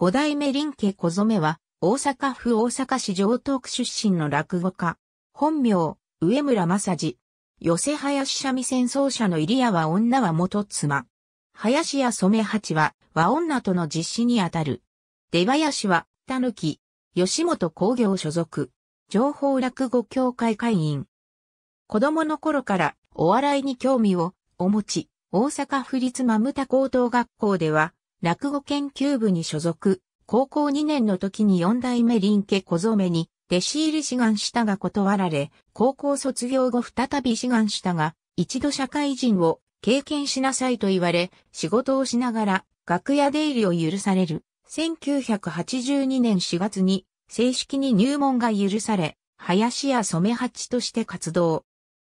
五代目林家小染は、大阪府大阪市城東区出身の落語家。本名、上村正治。寄せ林三味線奏者の入谷は女は元妻。林家染八は和女との実施にあたる。出林は、たぬき、吉本工業所属、情報落語協会会員。子供の頃からお笑いに興味をお持ち、大阪府立真牟田高等学校では落語研究部に所属、高校2年の時に四代目林家小染に弟子入り志願したが断られ、高校卒業後再び志願したが、一度社会人を経験しなさいと言われ、仕事をしながら楽屋出入りを許される。1982年4月に正式に入門が許され、林家染八として活動。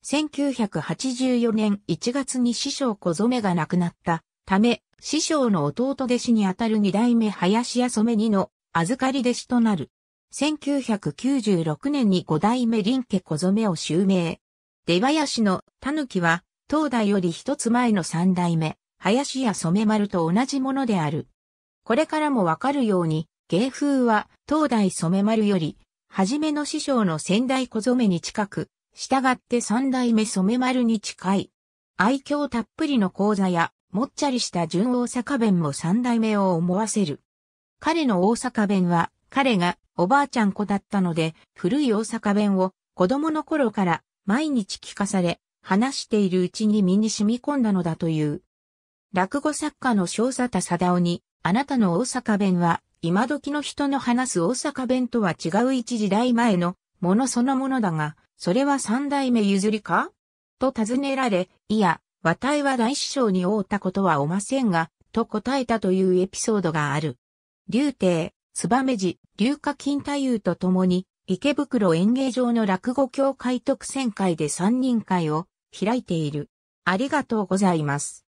1984年1月に師匠小染が亡くなったため、師匠の弟弟子にあたる二代目林家染二の預かり弟子となる。1996年に五代目林家小染を襲名。出林の狸は、東大より一つ前の三代目、林家染丸と同じものである。これからもわかるように、芸風は東大染丸より、はじめの師匠の先代小染に近く、従って三代目染丸に近い。愛嬌たっぷりの講座やもっちゃりした純大阪弁も三代目を思わせる。彼の大阪弁は、彼がおばあちゃん子だったので、古い大阪弁を子供の頃から毎日聞かされ、話しているうちに身に染み込んだのだという。落語作家の小佐田貞夫に、あなたの大阪弁は、今時の人の話す大阪弁とは違う一時代前のものそのものだが、それは三代目譲りかと尋ねられ、いや、私は大師匠に会うたことはおませんが、と答えたというエピソードがある。竜亭、燕寺、竜華金太夫と共に、池袋演芸場の落語協会特選会で三人会を開いている。ありがとうございます。